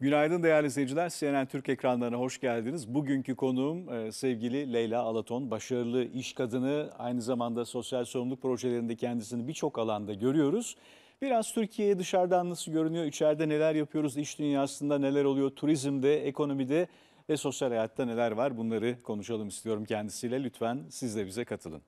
Günaydın değerli seyirciler. CNN Türk ekranlarına hoş geldiniz. Bugünkü konuğum e, sevgili Leyla Alaton. Başarılı iş kadını, aynı zamanda sosyal sorumluluk projelerinde kendisini birçok alanda görüyoruz. Biraz Türkiye'ye dışarıdan nasıl görünüyor, içeride neler yapıyoruz, iş dünyasında neler oluyor, turizmde, ekonomide ve sosyal hayatta neler var bunları konuşalım istiyorum kendisiyle. Lütfen siz de bize katılın.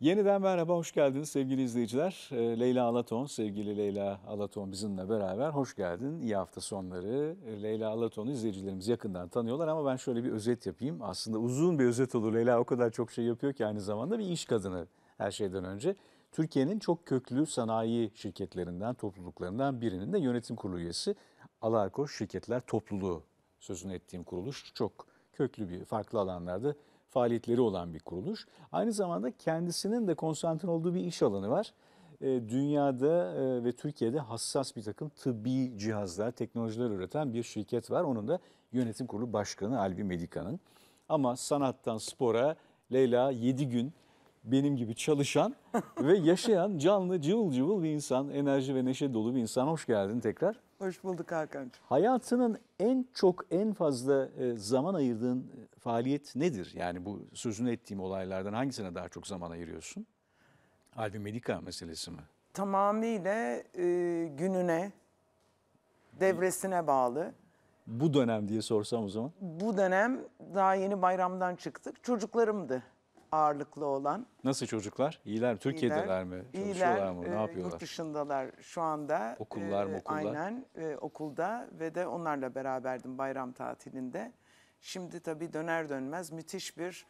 Yeniden merhaba, hoş geldiniz sevgili izleyiciler. Ee, Leyla Alaton, sevgili Leyla Alaton bizimle beraber. Hoş geldin, iyi hafta sonları. Ee, Leyla Alaton'u izleyicilerimiz yakından tanıyorlar ama ben şöyle bir özet yapayım. Aslında uzun bir özet olur. Leyla o kadar çok şey yapıyor ki aynı zamanda bir iş kadını her şeyden önce. Türkiye'nin çok köklü sanayi şirketlerinden, topluluklarından birinin de yönetim kurulu üyesi. Alarko Şirketler Topluluğu sözünü ettiğim kuruluş çok köklü bir farklı alanlarda faaliyetleri olan bir kuruluş. Aynı zamanda kendisinin de konsantre olduğu bir iş alanı var. E, dünyada e, ve Türkiye'de hassas bir takım tıbbi cihazlar, teknolojiler üreten bir şirket var. Onun da yönetim kurulu başkanı Albi Medika'nın. Ama sanattan spora Leyla 7 gün benim gibi çalışan ve yaşayan canlı cıvıl cıvıl bir insan, enerji ve neşe dolu bir insan. Hoş geldin tekrar. Hoş bulduk Hakan'cığım. Hayatının en çok en fazla e, zaman ayırdığın e, faaliyet nedir? Yani bu sözünü ettiğim olaylardan hangisine daha çok zaman ayırıyorsun? Albi, Medika meselesi mi? Tamamıyla e, gününe, devresine bağlı. Bu dönem diye sorsam o zaman. Bu dönem daha yeni bayramdan çıktık. Çocuklarımdı ağırlıklı olan. Nasıl çocuklar? İyiler Türkiye'deler mi? Çalışıyorlar iyiler, mı? Ne e, yapıyorlar? Yurt dışındalar şu anda. Okullar mı e, okullar? Aynen e, okulda ve de onlarla beraberdim bayram tatilinde. Şimdi tabii döner dönmez müthiş bir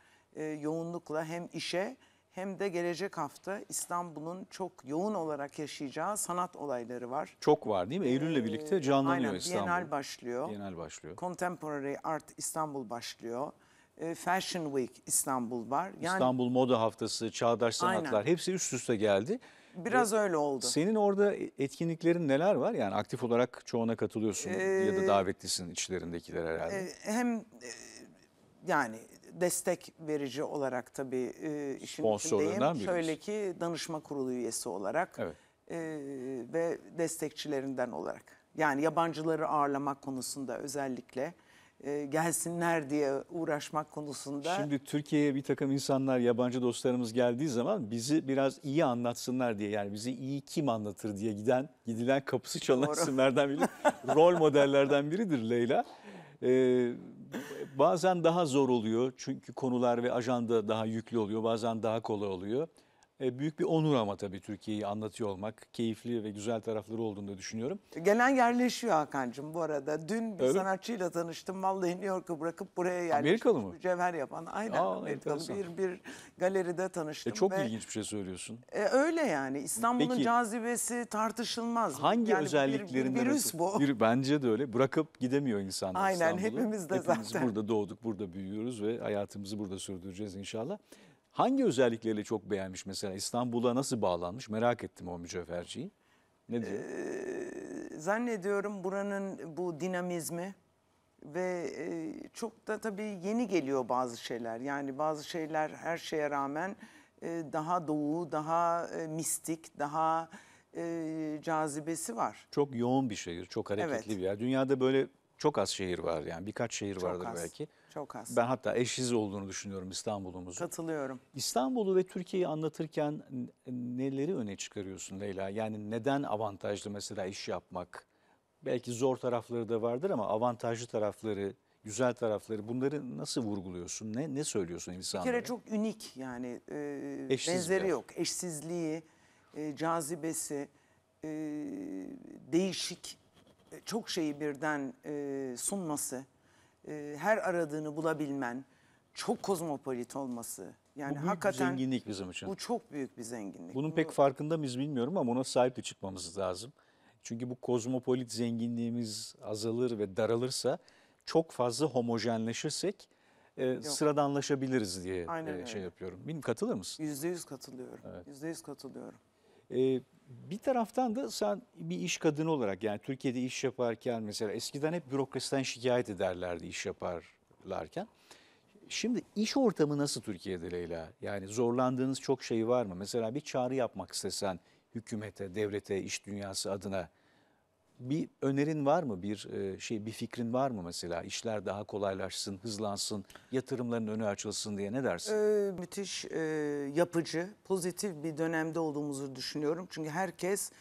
yoğunlukla hem işe hem de gelecek hafta İstanbul'un çok yoğun olarak yaşayacağı sanat olayları var. Çok var değil mi? Eylül'le birlikte canlanıyor Aynen, İstanbul. Aynen, Bienal başlıyor. Bienal başlıyor. Contemporary Art İstanbul başlıyor. E, Fashion Week İstanbul var. Yani, İstanbul Moda Haftası, Çağdaş Sanatlar aynen. hepsi üst üste geldi. Biraz ee, öyle oldu. Senin orada etkinliklerin neler var? Yani aktif olarak çoğuna katılıyorsun ee, ya da davetlisin içlerindekiler herhalde. E, hem e, yani destek verici olarak tabii e, işin Sponsorlarından içindeyim. Şöyle ki danışma kurulu üyesi olarak evet. e, ve destekçilerinden olarak. Yani yabancıları ağırlamak konusunda özellikle e, gelsinler diye uğraşmak konusunda. Şimdi Türkiye'ye bir takım insanlar, yabancı dostlarımız geldiği zaman bizi biraz iyi anlatsınlar diye yani bizi iyi kim anlatır diye giden gidilen kapısı çalan Doğru. isimlerden biri, rol modellerden biridir Leyla. Ee, bazen daha zor oluyor çünkü konular ve ajanda daha yüklü oluyor, bazen daha kolay oluyor. E, büyük bir onur ama tabii Türkiye'yi anlatıyor olmak. Keyifli ve güzel tarafları olduğunu da düşünüyorum. Gelen yerleşiyor Hakan'cığım bu arada. Dün bir Öyle. sanatçıyla tanıştım. Vallahi New York'a bırakıp buraya yerleşmiş. Amerikalı mı? Mücevher yapan. Aynen Aa, Amerikalı. Bir, bir galeride tanıştım. E, çok ve, ilginç bir şey söylüyorsun. E, öyle yani. İstanbul'un cazibesi tartışılmaz. Hangi yani özelliklerinden? Bir, bir virüs bu. Bir, bence de öyle. Bırakıp gidemiyor insanlar Aynen hepimiz de hepimiz zaten. burada doğduk, burada büyüyoruz ve hayatımızı burada sürdüreceğiz inşallah. Hangi özellikleriyle çok beğenmiş mesela İstanbul'a nasıl bağlanmış merak ettim o mücevherciyi. Ne diyor? Ee, zannediyorum buranın bu dinamizmi ve e, çok da tabii yeni geliyor bazı şeyler. Yani bazı şeyler her şeye rağmen e, daha doğu, daha e, mistik, daha e, cazibesi var. Çok yoğun bir şehir, çok hareketli evet. bir yer. Dünyada böyle çok az şehir var yani birkaç şehir çok vardır az. belki. Çok az. Ben hatta eşsiz olduğunu düşünüyorum İstanbul'umuzu. Katılıyorum. İstanbul'u ve Türkiye'yi anlatırken neleri öne çıkarıyorsun Leyla? Yani neden avantajlı mesela iş yapmak? Belki zor tarafları da vardır ama avantajlı tarafları, güzel tarafları bunları nasıl vurguluyorsun? Ne ne söylüyorsun insanlara? Bir kere çok unik yani e, benzeri yok. Eşsizliği, e, cazibesi, e, değişik e, çok şeyi birden e, sunması e, her aradığını bulabilmen, çok kozmopolit olması. Yani bu büyük hakikaten bir zenginlik bizim için. Bu çok büyük bir zenginlik. Bunun pek bu... farkında mıyız bilmiyorum ama ona sahip de çıkmamız lazım. Çünkü bu kozmopolit zenginliğimiz azalır ve daralırsa çok fazla homojenleşirsek e, sıradanlaşabiliriz diye e, şey yapıyorum. Benim katılır mısın? %100 katılıyorum. Yüzde evet. yüz katılıyorum. E, bir taraftan da sen bir iş kadını olarak yani Türkiye'de iş yaparken mesela eskiden hep bürokrasiden şikayet ederlerdi iş yaparlarken. Şimdi iş ortamı nasıl Türkiye'de Leyla? Yani zorlandığınız çok şey var mı? Mesela bir çağrı yapmak istesen hükümete, devlete, iş dünyası adına bir önerin var mı? Bir e, şey bir fikrin var mı mesela? İşler daha kolaylaşsın, hızlansın, yatırımların önü açılsın diye ne dersin? Ee, müthiş e, yapıcı, pozitif bir dönemde olduğumuzu düşünüyorum. Çünkü herkes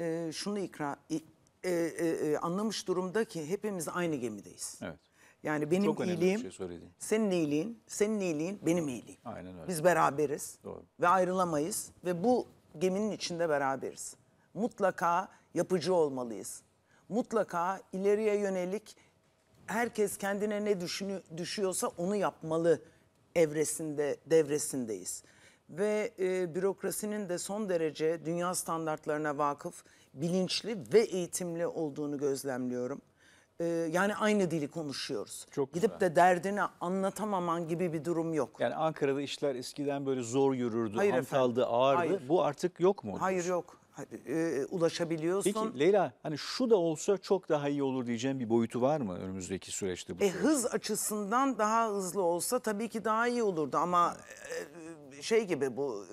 e, şunu ikra e, e, e, anlamış durumda ki hepimiz aynı gemideyiz. Evet. Yani benim Çok iyiliğim, şey senin iyiliğin, senin iyiliğin, benim iyiliğim. Aynen öyle. Biz beraberiz Doğru. ve ayrılamayız ve bu geminin içinde beraberiz mutlaka yapıcı olmalıyız. Mutlaka ileriye yönelik herkes kendine ne düşünü, düşüyorsa onu yapmalı evresinde devresindeyiz. Ve e, bürokrasinin de son derece dünya standartlarına vakıf, bilinçli ve eğitimli olduğunu gözlemliyorum. E, yani aynı dili konuşuyoruz. Çok Gidip güzel. de derdini anlatamaman gibi bir durum yok. Yani Ankara'da işler eskiden böyle zor yürürdü, Hayır ağırdı. Hayır. Bu artık yok mu? Hayır yok e, ulaşabiliyorsun. Peki Leyla hani şu da olsa çok daha iyi olur diyeceğim bir boyutu var mı önümüzdeki süreçte? Bu e, süreçte? hız açısından daha hızlı olsa tabii ki daha iyi olurdu ama e, şey gibi bu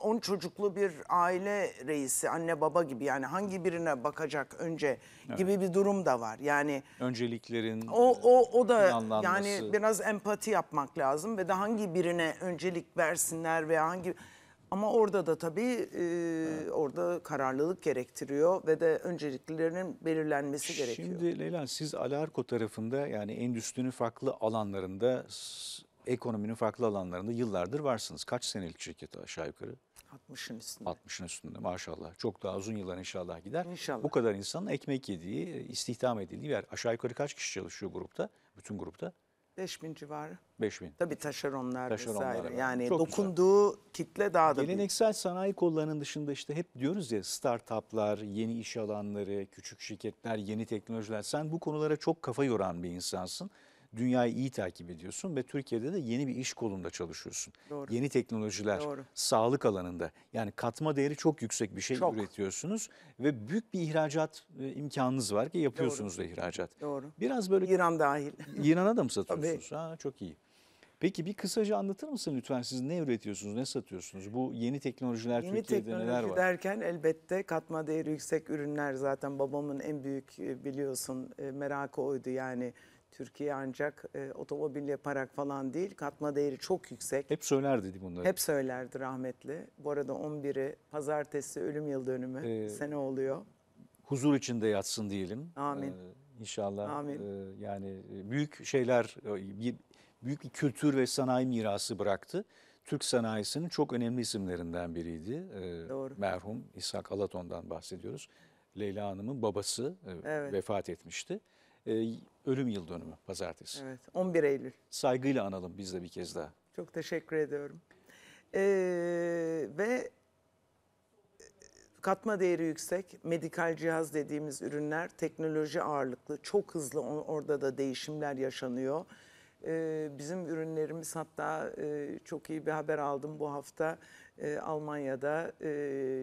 10 e, çocuklu bir aile reisi anne baba gibi yani hangi birine bakacak önce evet. gibi bir durum da var. Yani önceliklerin o o o da yani biraz empati yapmak lazım ve de hangi birine öncelik versinler veya hangi ama orada da tabii e, evet. orada kararlılık gerektiriyor ve de önceliklerinin belirlenmesi Şimdi, gerekiyor. Şimdi Leyla siz Alarko tarafında yani endüstrinin farklı alanlarında, ekonominin farklı alanlarında yıllardır varsınız. Kaç senelik şirket aşağı yukarı? 60'ın üstünde. 60'ın üstünde maşallah. Çok daha uzun yıllar inşallah gider. İnşallah. Bu kadar insanın ekmek yediği, istihdam edildiği bir yer. Aşağı yukarı kaç kişi çalışıyor grupta? Bütün grupta? 5000 civarı. 5000. Tabii taşeronlar, Taşeronlar, vesaire. evet. Yani Çok dokunduğu kitle daha da büyük. Geleneksel sanayi kollarının dışında işte hep diyoruz ya startuplar, yeni iş alanları, küçük şirketler, yeni teknolojiler. Sen bu konulara çok kafa yoran bir insansın dünyayı iyi takip ediyorsun ve Türkiye'de de yeni bir iş kolunda çalışıyorsun. Doğru. Yeni teknolojiler, Doğru. sağlık alanında yani katma değeri çok yüksek bir şey çok. üretiyorsunuz ve büyük bir ihracat e, imkanınız var ki yapıyorsunuz Doğru. da ihracat. Doğru. Biraz böyle İran dahil. İran'a da mı satıyorsunuz? Tabii. Ha, çok iyi. Peki bir kısaca anlatır mısın lütfen siz ne üretiyorsunuz, ne satıyorsunuz? Bu yeni teknolojiler yeni Türkiye'de teknoloji neler var? Yeni derken elbette katma değeri yüksek ürünler zaten babamın en büyük e, biliyorsun e, merakı oydu yani Türkiye ancak e, otomobil yaparak falan değil katma değeri çok yüksek. Hep söylerdi bunları. Hep söylerdi rahmetli. Bu arada 11'i pazartesi ölüm yıl dönümü ee, sene oluyor. Huzur içinde yatsın diyelim. Amin. Ee, inşallah. Amin. E, yani e, büyük şeyler, e, büyük bir kültür ve sanayi mirası bıraktı. Türk sanayisinin çok önemli isimlerinden biriydi. Ee, Doğru. Merhum İshak Alaton'dan bahsediyoruz. Leyla Hanım'ın babası e, evet. vefat etmişti. Ee, ölüm yıl dönümü pazartesi. Evet 11 Eylül. Saygıyla analım biz de bir kez daha. Çok teşekkür ediyorum. Ee, ve e, katma değeri yüksek, medikal cihaz dediğimiz ürünler teknoloji ağırlıklı. Çok hızlı orada da değişimler yaşanıyor. Ee, bizim ürünlerimiz hatta e, çok iyi bir haber aldım bu hafta e, Almanya'da e,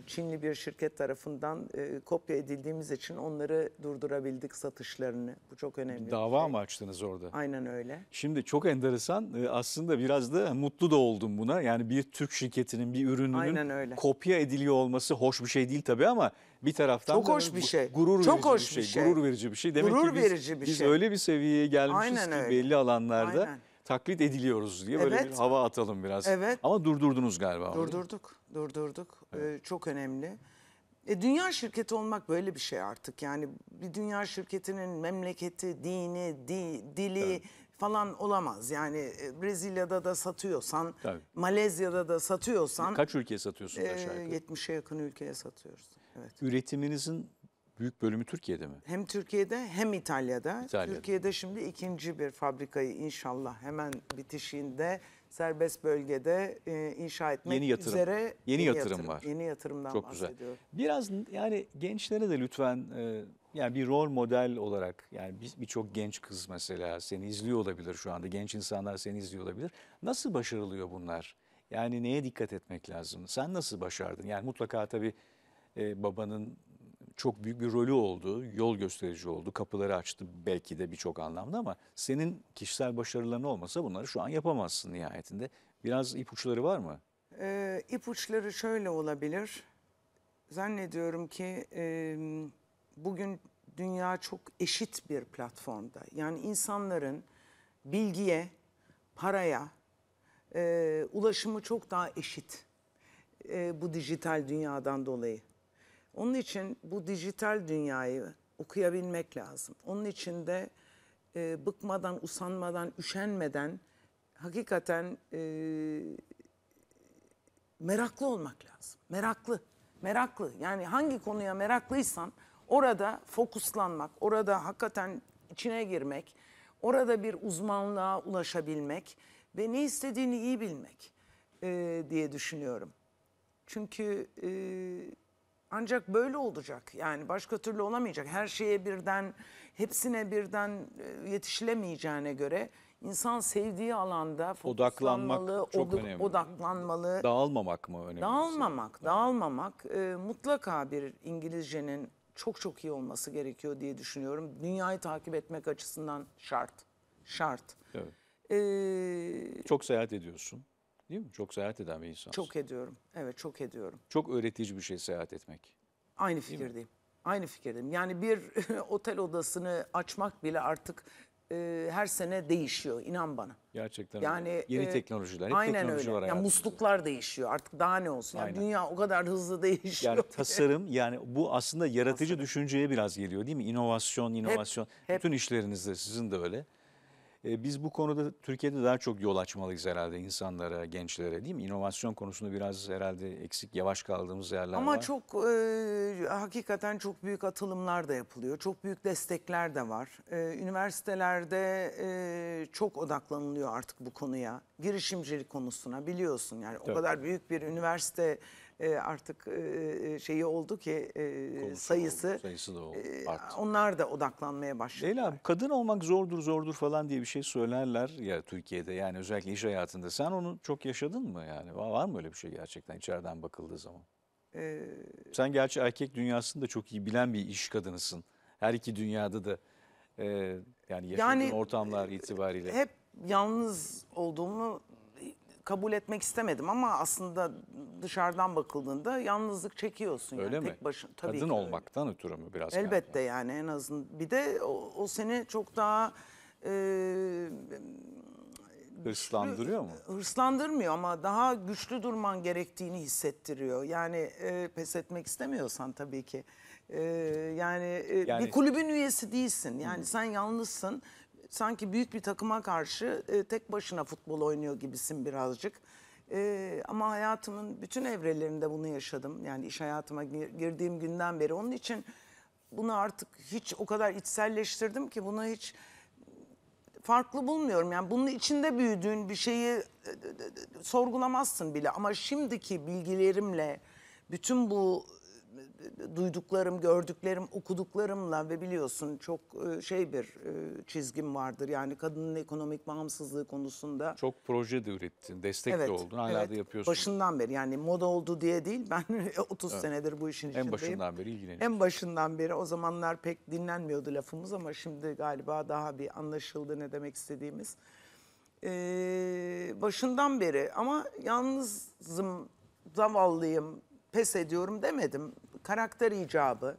Çinli bir şirket tarafından e, kopya edildiğimiz için onları durdurabildik satışlarını. Bu çok önemli. Bir dava bir şey. mı açtınız orada? Aynen öyle. Şimdi çok enteresan e, aslında biraz da mutlu da oldum buna. Yani bir Türk şirketinin bir ürününün kopya ediliyor olması hoş bir şey değil tabii ama bir taraftan çok hoş bir şey. Gurur çok verici hoş bir şey. şey. Gurur verici bir şey. Demek gurur ki biz, verici bir biz şey. öyle bir seviyeye gelmişiz Aynen ki öyle. belli alanlarda. Aynen taklit ediliyoruz diye böyle bir hava atalım biraz. Evet. Ama durdurdunuz galiba. onu. Durdurduk, durdurduk. Ee, çok önemli. E, dünya şirketi olmak böyle bir şey artık. Yani bir dünya şirketinin memleketi, dini, di- dili falan olamaz. Yani e, Brezilya'da da satıyorsan, Tabii. Malezya'da da satıyorsan Kaç ülkeye satıyorsunuz e, aşağı yukarı? 70'e yakın ülkeye satıyoruz. Evet. Üretiminizin Büyük bölümü Türkiye'de mi? Hem Türkiye'de hem İtalya'da. İtalya'da. Türkiye'de şimdi ikinci bir fabrikayı inşallah hemen bitişinde serbest bölgede e, inşa etmek yeni yatırım. üzere yeni, yeni yatırım, yatırım var. Yeni yatırımdan Çok bahsediyorum. güzel. Biraz yani gençlere de lütfen e, yani bir rol model olarak yani birçok bir genç kız mesela seni izliyor olabilir şu anda. Genç insanlar seni izliyor olabilir. Nasıl başarılıyor bunlar? Yani neye dikkat etmek lazım? Sen nasıl başardın? Yani mutlaka tabii e, babanın çok büyük bir rolü oldu, yol gösterici oldu, kapıları açtı belki de birçok anlamda ama senin kişisel başarıların olmasa bunları şu an yapamazsın nihayetinde. Biraz ipuçları var mı? Ee, ipuçları şöyle olabilir. Zannediyorum ki e, bugün dünya çok eşit bir platformda. Yani insanların bilgiye, paraya e, ulaşımı çok daha eşit e, bu dijital dünyadan dolayı. Onun için bu dijital dünyayı okuyabilmek lazım. Onun için de e, bıkmadan, usanmadan, üşenmeden hakikaten e, meraklı olmak lazım. Meraklı, meraklı. Yani hangi konuya meraklıysan orada fokuslanmak, orada hakikaten içine girmek, orada bir uzmanlığa ulaşabilmek ve ne istediğini iyi bilmek e, diye düşünüyorum. Çünkü e, ancak böyle olacak yani başka türlü olamayacak. Her şeye birden, hepsine birden e, yetişilemeyeceğine göre insan sevdiği alanda odaklanmalı, çok od önemli. odaklanmalı. Dağılmamak mı önemli? Dağılmamak, evet. dağılmamak. E, mutlaka bir İngilizcenin çok çok iyi olması gerekiyor diye düşünüyorum. Dünyayı takip etmek açısından şart, şart. Evet. Ee, çok seyahat ediyorsun. Değil mi? Çok seyahat eden bir insan. Çok ediyorum. Evet çok ediyorum. Çok öğretici bir şey seyahat etmek. Aynı fikirdeyim. Aynı fikirdeyim. Yani bir otel odasını açmak bile artık e, her sene değişiyor inan bana. Gerçekten yani, öyle. Yeni e, teknolojiler, hep aynen teknoloji öyle. var yani Musluklar değişiyor artık daha ne olsun. Yani dünya o kadar hızlı değişiyor. Yani tasarım yani bu aslında yaratıcı tasarım. düşünceye biraz geliyor değil mi? İnovasyon, inovasyon. Hep, hep. Bütün işlerinizde sizin de öyle. Ee, biz bu konuda Türkiye'de daha çok yol açmalıyız herhalde insanlara, gençlere değil mi? İnovasyon konusunda biraz herhalde eksik, yavaş kaldığımız yerler Ama var. Ama çok e, hakikaten çok büyük atılımlar da yapılıyor. Çok büyük destekler de var. E, üniversitelerde e, çok odaklanılıyor artık bu konuya. Girişimcilik konusuna biliyorsun yani Tabii. o kadar büyük bir üniversite e, artık e, e, şeyi oldu ki e, sayısı. Oldu. Sayısı da Arttı. Onlar da odaklanmaya başladı. Leyla kadın olmak zordur zordur falan diye bir şey söylerler ya Türkiye'de yani özellikle iş hayatında. Sen onu çok yaşadın mı yani? Var mı öyle bir şey gerçekten içeriden bakıldığı zaman? Ee, Sen gerçi erkek dünyasını da çok iyi bilen bir iş kadınısın. Her iki dünyada da e, yani yaşadığın yani, ortamlar itibariyle. Hep yalnız olduğumu kabul etmek istemedim ama aslında dışarıdan bakıldığında yalnızlık çekiyorsun. Öyle yani. mi? Tek başına, tabii Kadın olmaktan öyle. ötürü mü biraz? Elbette yani. yani en azından. Bir de o, o seni çok daha... E, Hırslandırıyor mu? Hırslandırmıyor ama daha güçlü durman gerektiğini hissettiriyor. Yani e, pes etmek istemiyorsan tabii ki. E, yani, e, yani bir kulübün üyesi değilsin. Yani sen yalnızsın sanki büyük bir takıma karşı e, tek başına futbol oynuyor gibisin birazcık. E, ama hayatımın bütün evrelerinde bunu yaşadım. Yani iş hayatıma girdiğim günden beri. Onun için bunu artık hiç o kadar içselleştirdim ki bunu hiç farklı bulmuyorum. Yani bunun içinde büyüdüğün bir şeyi e, e, e, sorgulamazsın bile. Ama şimdiki bilgilerimle bütün bu duyduklarım, gördüklerim, okuduklarımla ve biliyorsun çok e, şey bir e, çizgim vardır. Yani kadının ekonomik bağımsızlığı konusunda. Çok proje de ürettin, destek evet, oldun, hala evet, da yapıyorsun. Başından beri yani moda oldu diye değil ben 30 evet. senedir bu işin en içindeyim. En başından beri ilgileniyorsun. En başından beri o zamanlar pek dinlenmiyordu lafımız ama şimdi galiba daha bir anlaşıldı ne demek istediğimiz. Ee, başından beri ama yalnızım, zavallıyım, pes ediyorum demedim. Karakter icabı.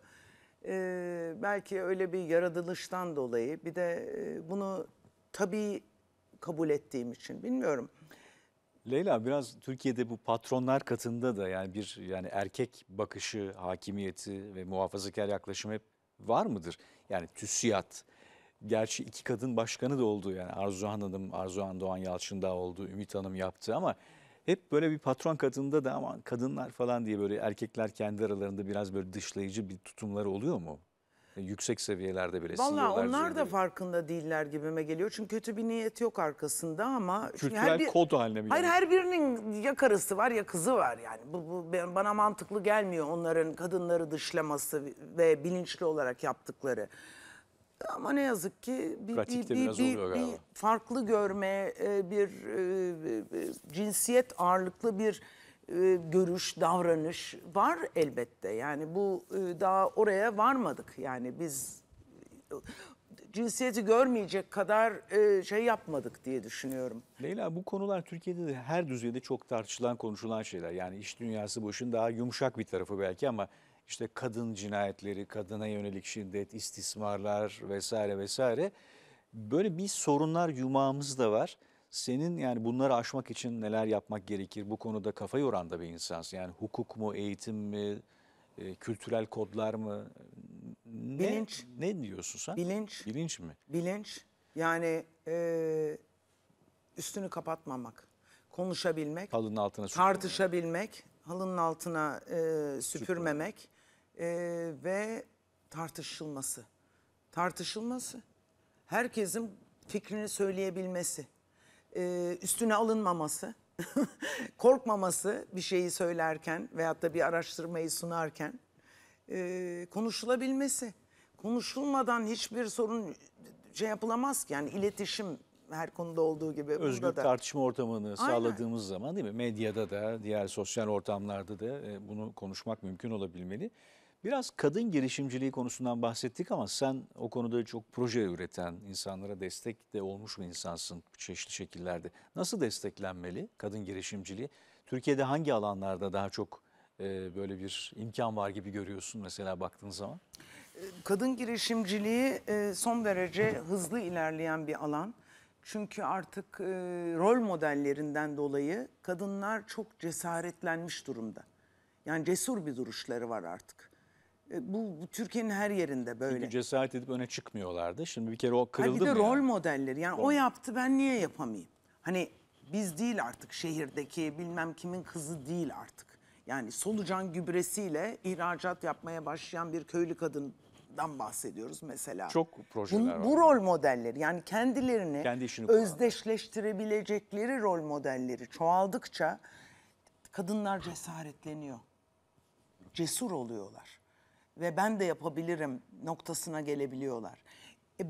Ee, belki öyle bir yaratılıştan dolayı bir de e, bunu tabii kabul ettiğim için bilmiyorum. Leyla biraz Türkiye'de bu patronlar katında da yani bir yani erkek bakışı, hakimiyeti ve muhafazakar yaklaşım hep var mıdır? Yani TÜSİAD, gerçi iki kadın başkanı da oldu yani Arzuhan Hanım, Arzuhan Doğan Yalçın da oldu, Ümit Hanım yaptı ama hep böyle bir patron kadında da ama kadınlar falan diye böyle erkekler kendi aralarında biraz böyle dışlayıcı bir tutumları oluyor mu? E, yüksek seviyelerde böyle Valla onlar da farkında değiller gibime geliyor. Çünkü kötü bir niyet yok arkasında ama... Kültürel her bir, kod haline mi? Hayır yani? her birinin ya karısı var ya kızı var yani. Bu, bu bana mantıklı gelmiyor onların kadınları dışlaması ve bilinçli olarak yaptıkları. Ama ne yazık ki bir, bir, bir, bir, bir farklı görme, e, bir e, e, cinsiyet ağırlıklı bir görüş, davranış var elbette. Yani bu daha oraya varmadık. Yani biz cinsiyeti görmeyecek kadar şey yapmadık diye düşünüyorum. Leyla bu konular Türkiye'de de her düzeyde çok tartışılan, konuşulan şeyler. Yani iş dünyası bu işin daha yumuşak bir tarafı belki ama işte kadın cinayetleri, kadına yönelik şiddet, istismarlar vesaire vesaire. Böyle bir sorunlar yumağımız da var. Senin yani bunları aşmak için neler yapmak gerekir? Bu konuda kafa yoran bir insansın. Yani hukuk mu, eğitim mi, e, kültürel kodlar mı? Ne, bilinç. Ne diyorsun sen? Bilinç. Bilinç mi? Bilinç. Yani e, üstünü kapatmamak, konuşabilmek, altına tartışabilmek, halının altına e, süpürmemek e, ve tartışılması. Tartışılması. Herkesin fikrini söyleyebilmesi. E, üstüne alınmaması. korkmaması bir şeyi söylerken veyahut da bir araştırmayı sunarken e, konuşulabilmesi. Konuşulmadan hiçbir sorun şey yapılamaz ki yani iletişim her konuda olduğu gibi. Özgür da. tartışma ortamını Aynen. sağladığımız zaman değil mi? Medyada da, diğer sosyal ortamlarda da e, bunu konuşmak mümkün olabilmeli. Biraz kadın girişimciliği konusundan bahsettik ama sen o konuda çok proje üreten, insanlara destek de olmuş bir insansın çeşitli şekillerde. Nasıl desteklenmeli kadın girişimciliği? Türkiye'de hangi alanlarda daha çok e, böyle bir imkan var gibi görüyorsun mesela baktığın zaman? Kadın girişimciliği e, son derece hızlı ilerleyen bir alan. Çünkü artık e, rol modellerinden dolayı kadınlar çok cesaretlenmiş durumda. Yani cesur bir duruşları var artık. E, bu, bu Türkiye'nin her yerinde böyle. Çünkü cesaret edip öne çıkmıyorlardı. Şimdi bir kere o kırıldı mı? Bir de rol yani? modelleri. Yani rol. o yaptı ben niye yapamayayım? Hani biz değil artık şehirdeki bilmem kimin kızı değil artık. Yani solucan gübresiyle ihracat yapmaya başlayan bir köylü kadın dan bahsediyoruz mesela. Çok projeler Bunun, var. Bu rol modelleri yani kendilerini Kendi özdeşleştirebilecekleri rol modelleri çoğaldıkça kadınlar cesaretleniyor. Cesur oluyorlar. Ve ben de yapabilirim noktasına gelebiliyorlar. E,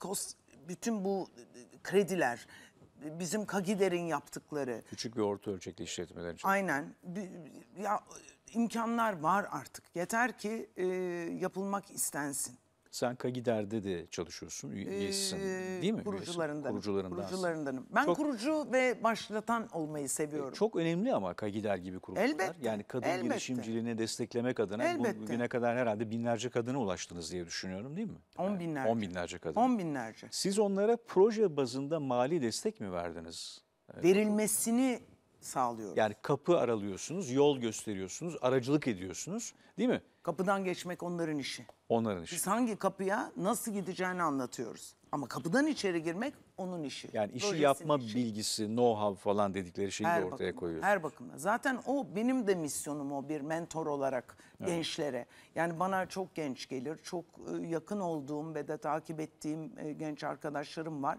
kos, bütün bu krediler, bizim Kagider'in yaptıkları. Küçük bir orta ölçekli işletmeler için. Aynen. Ya imkanlar var artık. Yeter ki e, yapılmak istensin. Sen Kagider'de de çalışıyorsun, üyesisin ee, değil mi? Kurucularındanım. Kurucularındanım. kurucularındanım. Ben çok, kurucu ve başlatan olmayı seviyorum. Çok önemli ama Kagider gibi kurumlar. Elbette. Yani kadın elbette. girişimciliğini desteklemek adına elbette. bugüne kadar herhalde binlerce kadına ulaştınız diye düşünüyorum değil mi? On yani On binlerce kadın. On binlerce. Siz onlara proje bazında mali destek mi verdiniz? Verilmesini sağlıyoruz. Yani kapı aralıyorsunuz, yol gösteriyorsunuz, aracılık ediyorsunuz değil mi? Kapıdan geçmek onların işi. Onların işi. Biz hangi kapıya nasıl gideceğini anlatıyoruz. Ama kapıdan içeri girmek onun işi. Yani işi Projesinin yapma işi. bilgisi, know-how falan dedikleri şeyi her de ortaya bakımda, koyuyorsunuz. Her bakımda. Zaten o benim de misyonum o bir mentor olarak evet. gençlere. Yani bana çok genç gelir, çok ıı, yakın olduğum ve de takip ettiğim ıı, genç arkadaşlarım var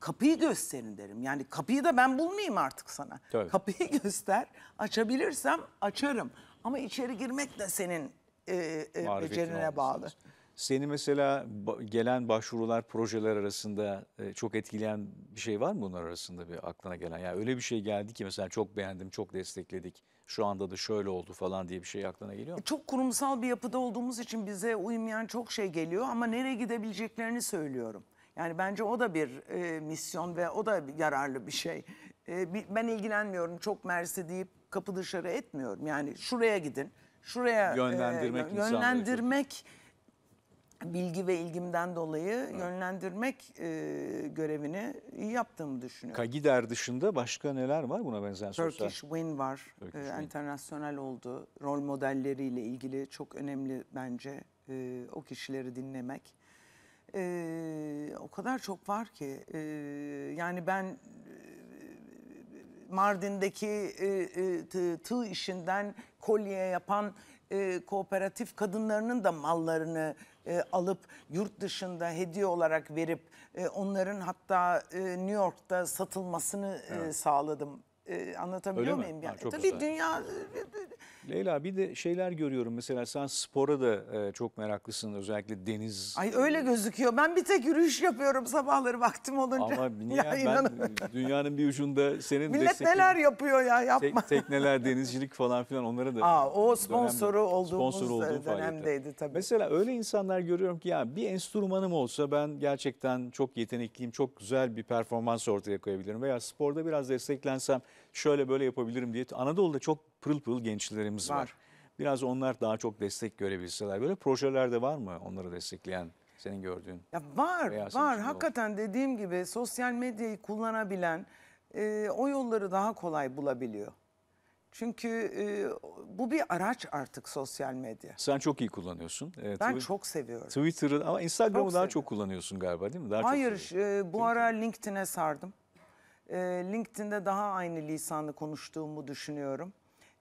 kapıyı gösterin derim. Yani kapıyı da ben bulmayayım artık sana. Tabii. Kapıyı göster. Açabilirsem açarım. Ama içeri girmek de senin e, e, becerine bağlı. Seni mesela gelen başvurular, projeler arasında e, çok etkileyen bir şey var mı bunlar arasında bir aklına gelen? Yani öyle bir şey geldi ki mesela çok beğendim, çok destekledik. Şu anda da şöyle oldu falan diye bir şey aklına geliyor mu? Çok kurumsal bir yapıda olduğumuz için bize uymayan çok şey geliyor ama nereye gidebileceklerini söylüyorum. Yani bence o da bir e, misyon ve o da bir yararlı bir şey. E, ben ilgilenmiyorum çok mersi deyip kapı dışarı etmiyorum. Yani şuraya gidin, şuraya e, Yönlendirmek insanları. yönlendirmek bilgi ve ilgimden dolayı yönlendirmek e, görevini yaptığımı düşünüyorum. Kagider dışında başka neler var buna benzer sosyal? Turkish Win var. E, Turkish oldu. Rol modelleriyle ilgili çok önemli bence e, o kişileri dinlemek. Ee, o kadar çok var ki ee, yani ben e, Mardin'deki e, e, tığ, tığ işinden kolye yapan e, kooperatif kadınlarının da mallarını e, alıp yurt dışında hediye olarak verip e, onların hatta e, New York'ta satılmasını e, sağladım. E, anlatabiliyor Öyle mi? muyum? Ha, Yani, çok tabii güzel. dünya Leyla bir de şeyler görüyorum mesela sen spora da e, çok meraklısın özellikle deniz. Ay öyle e, gözüküyor. Ben bir tek yürüyüş yapıyorum sabahları vaktim olunca. Ama niye ya, ben dünyanın bir ucunda senin Millet destekli, neler yapıyor ya yapma. Te, tekneler, denizcilik falan filan onlara da. Aa, o sponsoru dönem, olduğumuz sponsor e, olduğu dönemdeydi faaliyette. tabii. Mesela öyle insanlar görüyorum ki ya bir enstrümanım olsa ben gerçekten çok yetenekliyim, çok güzel bir performans ortaya koyabilirim. Veya sporda biraz desteklensem şöyle böyle yapabilirim diye. Anadolu'da çok pırıl pırıl gençlerimiz var. var. Biraz onlar daha çok destek görebilseler. Böyle projelerde var mı onları destekleyen? Senin gördüğün. Ya var, var. Hakikaten olur. dediğim gibi sosyal medyayı kullanabilen e, o yolları daha kolay bulabiliyor. Çünkü e, bu bir araç artık sosyal medya. Sen çok iyi kullanıyorsun. Evet, ben çok seviyorum. Twitter'ı ama Instagram'ı daha seviyorum. çok kullanıyorsun galiba değil mi? Daha Hayır, çok e, bu ara LinkedIn'e sardım. E, LinkedIn'de daha aynı lisanlı konuştuğumu düşünüyorum.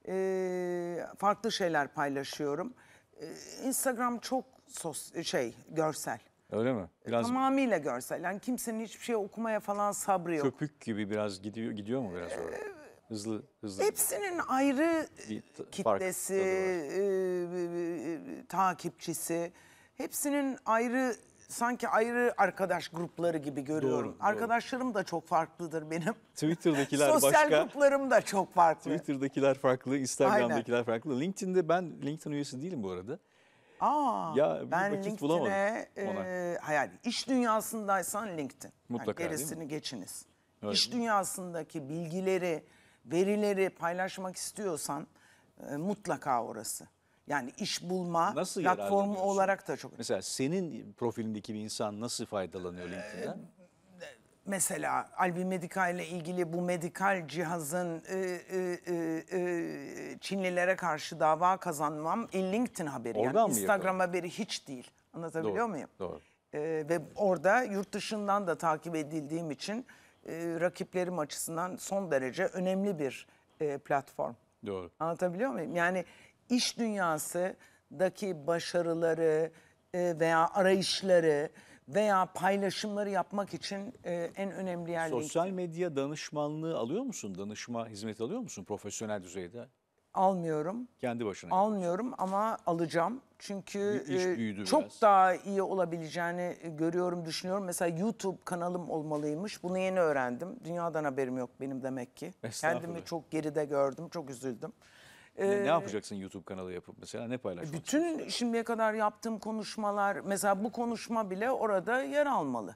E, farklı şeyler paylaşıyorum. E, Instagram çok sos şey görsel. Öyle mi? Biraz Tamamıyla görsel. Yani kimsenin hiçbir şey okumaya falan sabrı yok. köpük gibi biraz gidiyor gidiyor mu biraz oraya? Hızlı hızlı. Hepsinin ayrı kitlesi, e, e, e, takipçisi, hepsinin ayrı sanki ayrı arkadaş grupları gibi görüyorum. Doğru, doğru. Arkadaşlarım da çok farklıdır benim. Twitter'dakiler Sosyal başka. Sosyal gruplarım da çok farklı. Twitter'dakiler farklı, Instagram'dakiler Aynen. farklı. LinkedIn'de ben LinkedIn üyesi değilim bu arada. Aa, ya ben LinkedIn'e e, hayal. İş dünyasındaysan LinkedIn. Mutlaka yani gerisini geçiniz. Öyle İş mi? dünyasındaki bilgileri, verileri paylaşmak istiyorsan e, mutlaka orası. Yani iş bulma nasıl platformu olarak da çok. Mesela senin profilindeki bir insan nasıl faydalanıyor LinkedIn'den? Ee, mesela Albi Medical ile ilgili bu medikal cihazın e, e, e, e Çinlilere karşı dava kazanmam e, LinkedIn haberi. Oradan yani Instagram yapalım? haberi hiç değil. Anlatabiliyor doğru, muyum? Doğru. Ee, ve orada yurt dışından da takip edildiğim için e, rakiplerim açısından son derece önemli bir e, platform. Doğru. Anlatabiliyor muyum? Yani iş dünyasındaki başarıları e, veya arayışları veya paylaşımları yapmak için e, en önemli yer Sosyal medya danışmanlığı alıyor musun? Danışma hizmeti alıyor musun profesyonel düzeyde? Almıyorum. Kendi başına. Almıyorum ama alacağım. Çünkü e, çok biraz. daha iyi olabileceğini görüyorum, düşünüyorum. Mesela YouTube kanalım olmalıymış. Bunu yeni öğrendim. Dünyadan haberim yok benim demek ki. Kendimi çok geride gördüm, çok üzüldüm. Ne, ee, ne yapacaksın YouTube kanalı yapıp mesela ne paylaşmak Bütün şimdiye kadar yaptığım konuşmalar mesela bu konuşma bile orada yer almalı.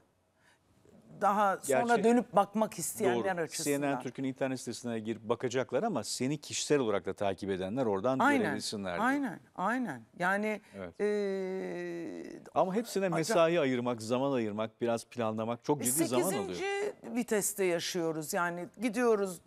Daha Gerçi, sonra dönüp bakmak isteyenler doğru. açısından. CNN Türk'ün internet sitesine girip bakacaklar ama seni kişisel olarak da takip edenler oradan aynen, görebilsinler. Aynen, aynen. Yani... Evet. E, ama hepsine mesai ayırmak, zaman ayırmak, biraz planlamak çok e, ciddi zaman alıyor. 8. viteste yaşıyoruz. Yani gidiyoruz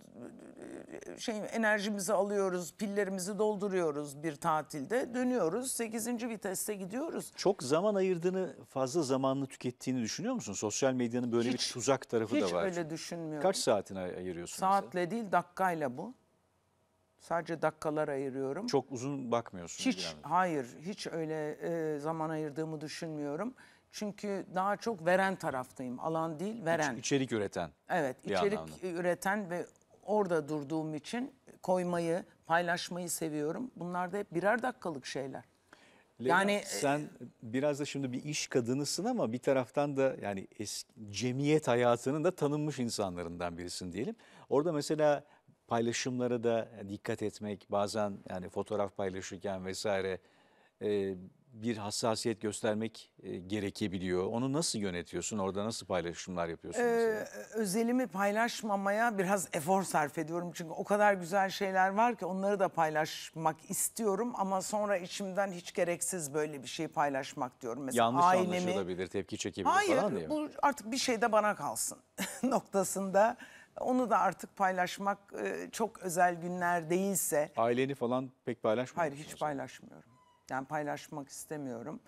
şey enerjimizi alıyoruz, pillerimizi dolduruyoruz bir tatilde. Dönüyoruz 8. viteste gidiyoruz. Çok zaman ayırdığını, fazla zamanını tükettiğini düşünüyor musun? Sosyal medyanın böyle hiç, bir tuzak tarafı da var. Hiç öyle düşünmüyorum. Kaç saatini ayırıyorsun? Saatle mesela? değil dakikayla bu. Sadece dakikalar ayırıyorum. Çok uzun bakmıyorsun. Hiç, hayır. Hiç öyle e, zaman ayırdığımı düşünmüyorum. Çünkü daha çok veren taraftayım. Alan değil, veren. İç, içerik üreten. Evet, içerik anlamda. üreten ve orada durduğum için koymayı, paylaşmayı seviyorum. Bunlar da hep birer dakikalık şeyler. Leyla, yani e, sen biraz da şimdi bir iş kadınısın ama bir taraftan da yani eski, cemiyet hayatının da tanınmış insanlarından birisin diyelim. Orada mesela paylaşımlara da dikkat etmek, bazen yani fotoğraf paylaşırken vesaire e, bir hassasiyet göstermek e, gerekebiliyor. Onu nasıl yönetiyorsun? Orada nasıl paylaşımlar yapıyorsun? Ee, özelimi paylaşmamaya biraz efor sarf ediyorum. Çünkü o kadar güzel şeyler var ki onları da paylaşmak istiyorum. Ama sonra içimden hiç gereksiz böyle bir şey paylaşmak diyorum. Mesela Yanlış ailemi... anlaşılabilir, tepki çekebilir Hayır, falan diye Hayır, bu artık bir şey de bana kalsın noktasında. Onu da artık paylaşmak e, çok özel günler değilse. Aileni falan pek paylaşmıyor Hayır hiç paylaşmıyorum. Yani paylaşmak istemiyorum.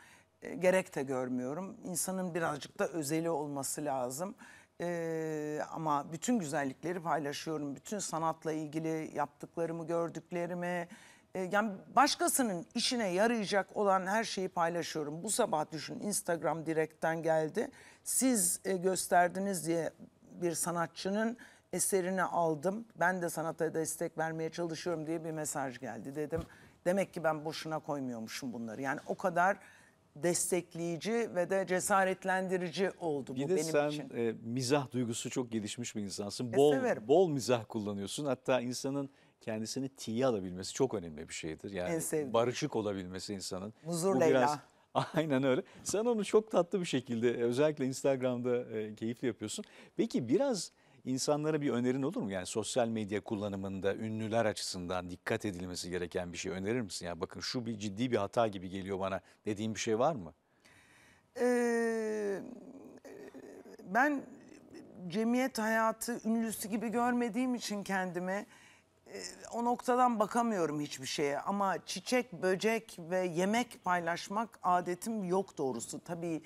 E, gerek de görmüyorum. İnsanın birazcık da özeli olması lazım. E, ama bütün güzellikleri paylaşıyorum. Bütün sanatla ilgili yaptıklarımı, gördüklerimi. E, yani başkasının işine yarayacak olan her şeyi paylaşıyorum. Bu sabah düşün Instagram direkten geldi. Siz e, gösterdiniz diye bir sanatçının eserini aldım. Ben de sanata destek vermeye çalışıyorum diye bir mesaj geldi dedim. Demek ki ben boşuna koymuyormuşum bunları. Yani o kadar destekleyici ve de cesaretlendirici oldu bir bu benim için. Bir de sen e, mizah duygusu çok gelişmiş bir insansın. E, bol severim. bol mizah kullanıyorsun. Hatta insanın kendisini tiye alabilmesi çok önemli bir şeydir. Yani barışık olabilmesi insanın. Muzur bu Leyla. Biraz, aynen öyle. Sen onu çok tatlı bir şekilde e, özellikle Instagram'da e, keyifli yapıyorsun. Peki biraz İnsanlara bir önerin olur mu? Yani sosyal medya kullanımında ünlüler açısından dikkat edilmesi gereken bir şey önerir misin? Yani bakın şu bir ciddi bir hata gibi geliyor bana dediğim bir şey var mı? Ee, ben cemiyet hayatı ünlüsü gibi görmediğim için kendimi e, o noktadan bakamıyorum hiçbir şeye ama çiçek, böcek ve yemek paylaşmak adetim yok doğrusu. Tabii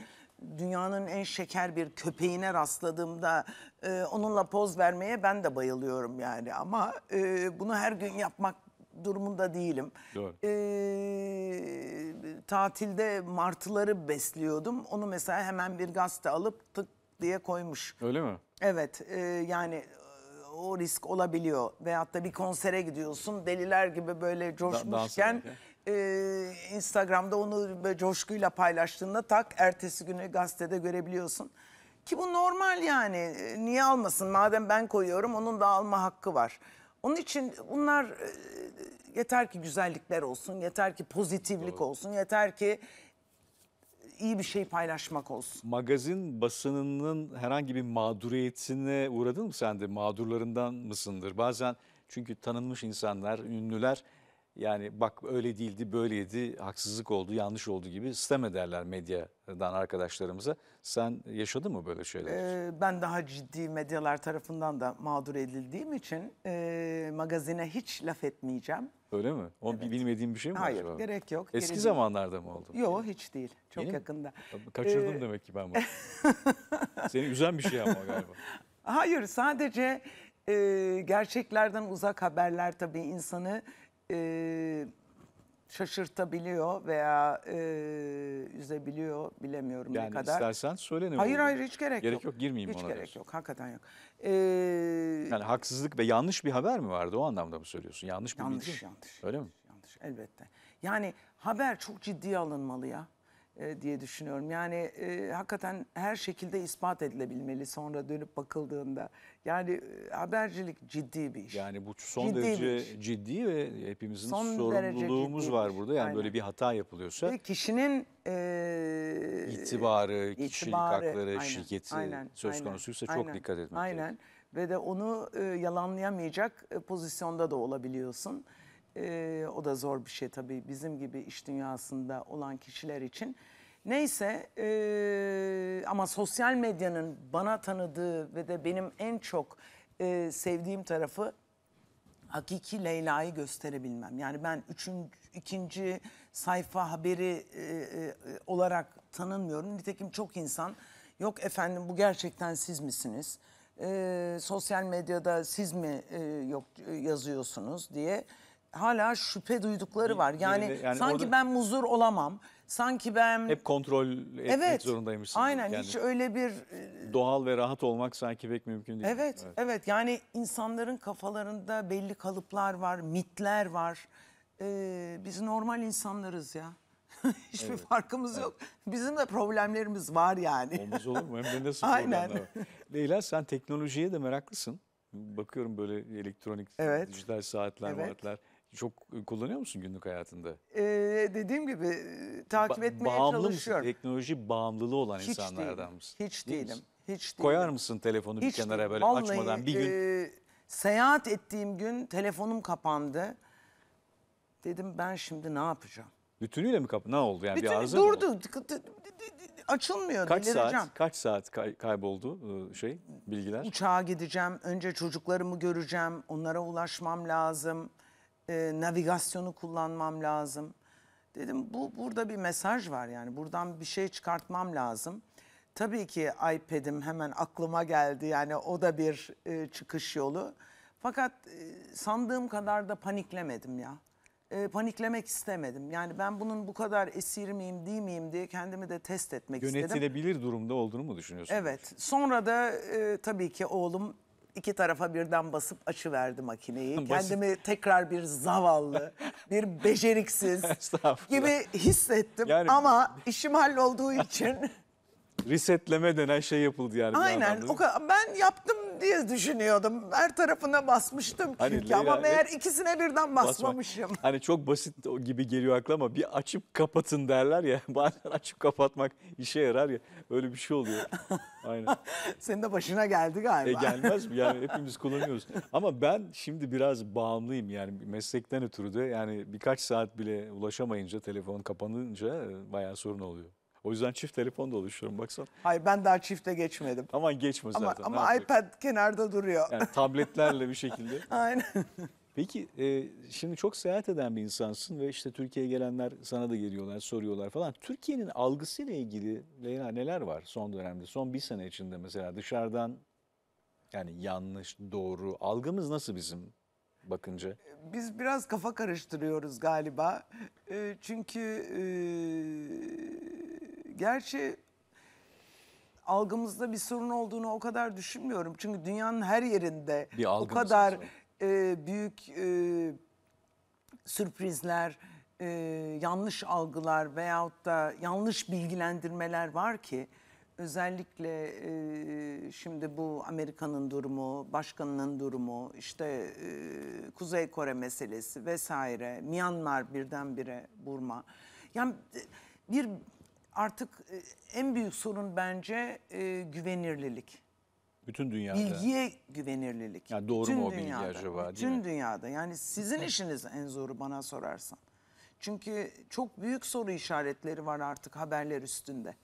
dünyanın en şeker bir köpeğine rastladığımda e, onunla poz vermeye ben de bayılıyorum yani. Ama e, bunu her gün yapmak durumunda değilim. Doğru. E, tatilde martıları besliyordum. Onu mesela hemen bir gazete alıp tık diye koymuş. Öyle mi? Evet e, yani e, o risk olabiliyor. Veyahut da bir konsere gidiyorsun deliler gibi böyle coşmuşken... Da, ee, Instagram'da onu böyle coşkuyla paylaştığında tak ertesi günü gazetede görebiliyorsun. Ki bu normal yani. E, niye almasın? Madem ben koyuyorum onun da alma hakkı var. Onun için bunlar e, yeter ki güzellikler olsun, yeter ki pozitiflik olsun, yeter ki iyi bir şey paylaşmak olsun. Magazin basınının herhangi bir mağduriyetine uğradın mı sen de? Mağdurlarından mısındır? Bazen çünkü tanınmış insanlar, ünlüler yani bak öyle değildi, böyleydi, haksızlık oldu, yanlış oldu gibi sistem ederler medyadan arkadaşlarımıza. Sen yaşadın mı böyle şeyler? Ee, ben daha ciddi medyalar tarafından da mağdur edildiğim için e, magazine hiç laf etmeyeceğim. Öyle mi? O evet. bilmediğim bir şey mi? Hayır, acaba? gerek yok. Eski gerek zamanlarda mı oldu? Yok, hiç değil. Çok Yeni yakında. Mi? Kaçırdım ee... demek ki ben bunu. Seni üzen bir şey ama galiba. Hayır, sadece e, gerçeklerden uzak haberler tabii insanı e, şaşırtabiliyor veya e, üzebiliyor bilemiyorum yani ne kadar. Yani istersen söyle ne Hayır olur. hayır hiç gerek, gerek yok. yok girmeyeyim hiç ona. Hiç gerek diyorsun. yok hakikaten yok. Ee, yani haksızlık ve yanlış bir haber mi vardı o anlamda mı söylüyorsun? Yanlış bir yanlış, bilgi Yanlış yanlış. Öyle mi? Yanlış elbette. Yani haber çok ciddiye alınmalı ya. E, diye düşünüyorum. Yani e, hakikaten her şekilde ispat edilebilmeli sonra dönüp bakıldığında. Yani e, habercilik ciddi bir iş. Yani bu son ciddi derece ciddi ve hepimizin son sorumluluğumuz var burada. Yani Aynen. böyle bir hata yapılıyorsa. Ve kişinin e, itibarı, kişilik hakları, aynen, şirketi aynen, söz konusuysa aynen, çok dikkat etmek aynen. gerek. Aynen ve de onu e, yalanlayamayacak e, pozisyonda da olabiliyorsun. E, o da zor bir şey tabii bizim gibi iş dünyasında olan kişiler için. Neyse e, ama sosyal medyanın bana tanıdığı ve de benim en çok e, sevdiğim tarafı hakiki Leyla'yı gösterebilmem. Yani ben üçüncü, ikinci sayfa haberi e, e, olarak tanınmıyorum. Nitekim çok insan yok efendim bu gerçekten siz misiniz? E, sosyal medyada siz mi e, yok yazıyorsunuz diye hala şüphe duydukları var. Yani, yani sanki orada- ben muzur olamam. Sanki ben Hep kontrol etmek evet zorundaymışsın. Aynen hiç öyle bir e, Doğal ve rahat olmak sanki pek mümkün değil. Evet, evet, Yani insanların kafalarında belli kalıplar var, mitler var. Ee, biz normal insanlarız ya. Hiçbir farkımız yok. Bizim de problemlerimiz var yani. Olmaz olur mu? Hem de nasıl Aynen. Aynen. Leyla sen teknolojiye de meraklısın. Bakıyorum böyle elektronik Evet. dijital saatler, Evet. vaatler. Çok e, kullanıyor musun günlük hayatında? Ee, dediğim gibi e, takip etmeye ba bağımlı çalışıyorum. Mısın? Teknoloji bağımlılığı olan hiç insanlardan değilim, mısın? Hiç Değil değilim. Misin? Hiç değilim. Koyar mısın telefonu hiç bir kenara değilim. böyle Vallahi, açmadan bir gün? E, seyahat ettiğim gün telefonum kapandı. Dedim ben şimdi ne yapacağım? Bütünüyle mi kapandı? Ne oldu yani Bütün, bir arıza durdu. mı? Durdu. Açılmıyor. Kaç saat, kaç saat kay kayboldu e, şey bilgiler? Uçağa gideceğim. Önce çocuklarımı göreceğim. Onlara ulaşmam lazım e, navigasyonu kullanmam lazım. Dedim bu burada bir mesaj var yani buradan bir şey çıkartmam lazım. Tabii ki iPad'im hemen aklıma geldi yani o da bir e, çıkış yolu. Fakat e, sandığım kadar da paniklemedim ya. E, paniklemek istemedim. Yani ben bunun bu kadar esir miyim değil miyim diye kendimi de test etmek Yönetilebilir istedim. Yönetilebilir durumda olduğunu mu düşünüyorsunuz? Evet sonra da e, tabii ki oğlum iki tarafa birden basıp açı verdi makineyi. Basit. Kendimi tekrar bir zavallı, bir beceriksiz gibi hissettim. Yani- ama işim hallolduğu için resetleme denen şey yapıldı yani. Aynen. O ben yaptım diye düşünüyordum. Her tarafına basmıştım Hani çünkü ama evet. meğer ikisine birden basmamışım. Hani çok basit gibi geliyor akla ama bir açıp kapatın derler ya. Bazen açıp kapatmak işe yarar ya. Öyle bir şey oluyor. Aynen. Senin de başına geldi galiba. E gelmez mi? Yani hepimiz kullanıyoruz. Ama ben şimdi biraz bağımlıyım yani meslekten ötürü de yani birkaç saat bile ulaşamayınca telefon kapanınca e, bayağı sorun oluyor. O yüzden çift telefon da oluşturuyorum baksan. Hayır ben daha çifte geçmedim. Aman geçme ama, zaten. Ama iPad kenarda duruyor. Yani tabletlerle bir şekilde. Aynen. Peki e, şimdi çok seyahat eden bir insansın ve işte Türkiye'ye gelenler sana da geliyorlar, soruyorlar falan. Türkiye'nin algısıyla ilgili Leyla neler var son dönemde, son bir sene içinde mesela dışarıdan yani yanlış, doğru algımız nasıl bizim bakınca? Biz biraz kafa karıştırıyoruz galiba. E, çünkü e, Gerçi algımızda bir sorun olduğunu o kadar düşünmüyorum. Çünkü dünyanın her yerinde bir o kadar e, büyük e, sürprizler, e, yanlış algılar veyahut da yanlış bilgilendirmeler var ki özellikle e, şimdi bu Amerika'nın durumu, başkanının durumu, işte e, Kuzey Kore meselesi vesaire, Myanmar birdenbire Burma. Yani bir artık e, en büyük sorun bence e, güvenirlilik. Bütün dünyada. Bilgiye güvenirlilik. Yani doğru Bütün mu o bilgi dünyada. acaba? Bütün mi? dünyada. Yani sizin işiniz en zoru bana sorarsan. Çünkü çok büyük soru işaretleri var artık haberler üstünde.